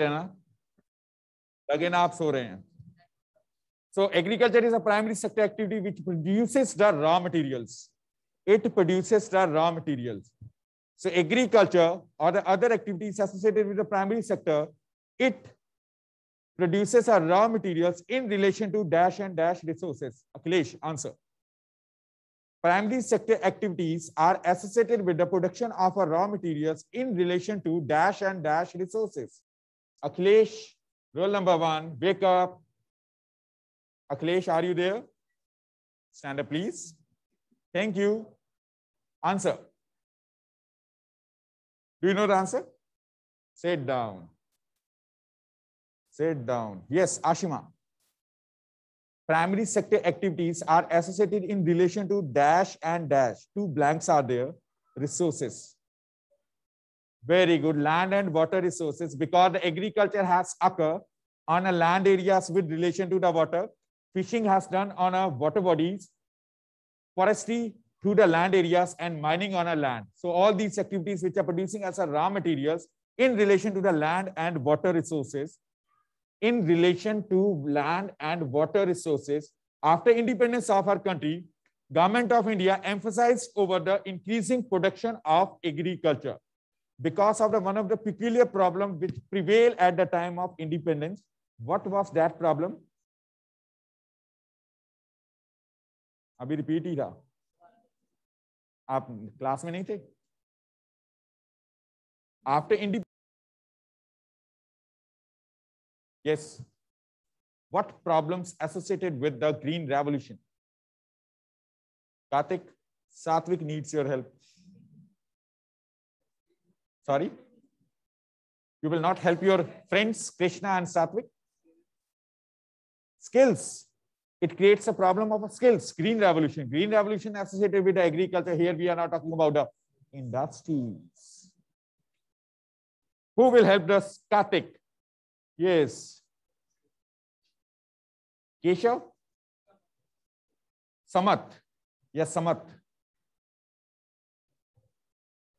लगे ना आप सो रहे हैं so agriculture is a primary sector activity which produces the raw material it produces the raw material so agriculture और other activities associated with primary sector it produces a raw material in relation to dash and dash resources Akhilesh answer primary sector activities are associated with the production of a raw materials in relation to dash and dash resources Akhilesh, rule number one, wake up. Akhilesh, are you there? Stand up, please. Thank you. Answer. Do you know the answer? Sit down. Sit down. Yes, Ashima. Primary sector activities are associated in relation to dash and dash. Two blanks are there. Resources. Very good. Land and water resources, because the agriculture has occurred on a land areas with relation to the water. Fishing has done on a water bodies. Forestry through the land areas and mining on a land. So all these activities which are producing as a raw materials in relation to the land and water resources, in relation to land and water resources, after independence of our country, government of India emphasized over the increasing production of agriculture because of the one of the peculiar problems which prevailed at the time of independence. What was that problem? अभी repeat ही था आप class में नहीं yes what problems associated with the green revolution kartik satvik needs your help Sorry? You will not help your friends, Krishna and Satvik? Skills. It creates a problem of a skills. Green revolution. Green revolution associated with agriculture. Here we are not talking about the industries. Who will help the Kartik. Yes. Keshav? Samat. Yes, Samat.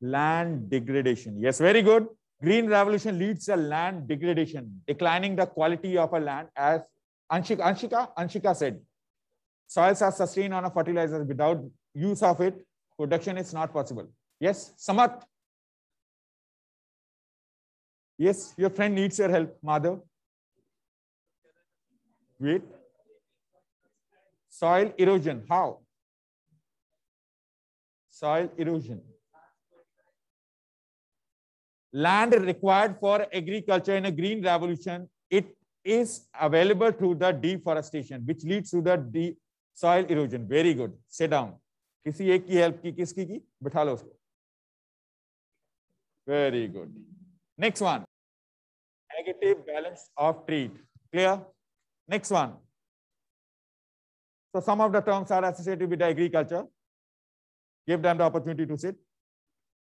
land degradation. Yes, very good. Green revolution leads to land degradation, declining the quality of a land as Anshika, Anshika, Anshika said. Soils are sustained on a fertilizer without use of it, production is not possible. Yes, Samat. Yes, your friend needs your help, Madhav. Wait. Soil erosion, how? Soil erosion. land required for agriculture in a green revolution it is available through the deforestation which leads to the de soil erosion very good sit down kisi ek ki help ki kiski ki bitha lo usko very good next one negative balance of treat clear next one so some of the terms are associated with agriculture give them the opportunity to sit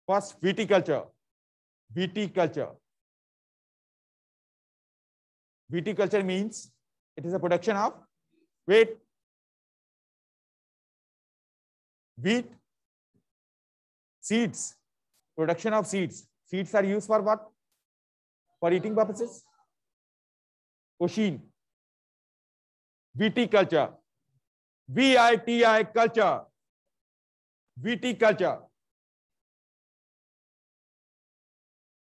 first viticulture viticulture. Viticulture means it is a production of wheat, wheat, seeds, production of seeds. Seeds are used for what? For eating purposes. Ocean. Viticulture. V-I-T-I culture. Viticulture.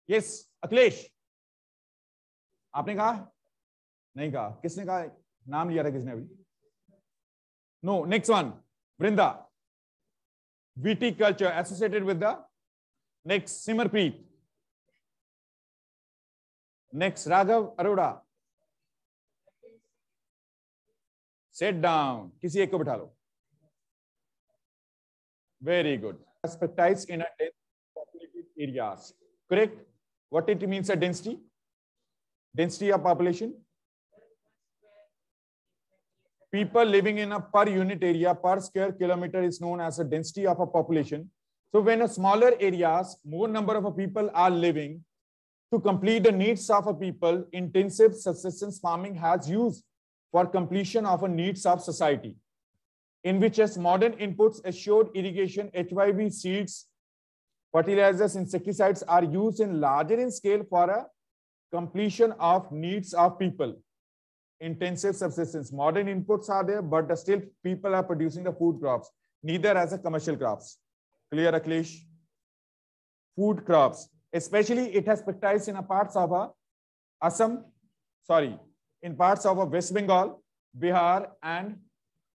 Yes Akhilesh आपने कहा नहीं कहा किसने कहा नाम लिया था किसने अभी no next one Vrinda viticulture associated with the next Simarpreet next Raghav Arora set down किसी एक को बिठा लो very good expertise in area correct What it means a density? Density of population? People living in a per unit area per square kilometer is known as a density of a population. So when a smaller areas, more number of people are living to complete the needs of a people, intensive subsistence farming has used for completion of a needs of society, in which as modern inputs assured irrigation, HYB seeds, fertilizers, insecticides are used in larger in scale for a completion of needs of people. Intensive subsistence, modern inputs are there, but still people are producing the food crops, neither as a commercial crops. Clear, Aklesh. Food crops, especially it has practiced in parts of a Assam, sorry, in parts of a West Bengal, Bihar, and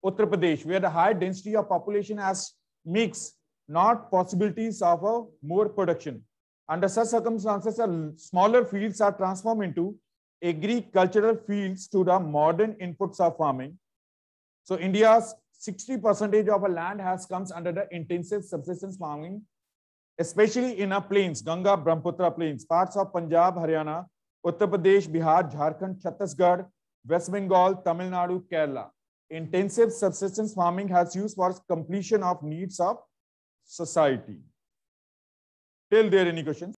Uttar Pradesh, where the high density of population has mixed not possibilities of a more production. Under such circumstances, smaller fields are transformed into agricultural fields to the modern inputs of farming. So India's 60% of a land has comes under the intensive subsistence farming, especially in our plains, Ganga, Brahmaputra plains, parts of Punjab, Haryana, Uttar Pradesh, Bihar, Jharkhand, Chhattisgarh, West Bengal, Tamil Nadu, Kerala. Intensive subsistence farming has used for completion of needs of society. Till there any questions?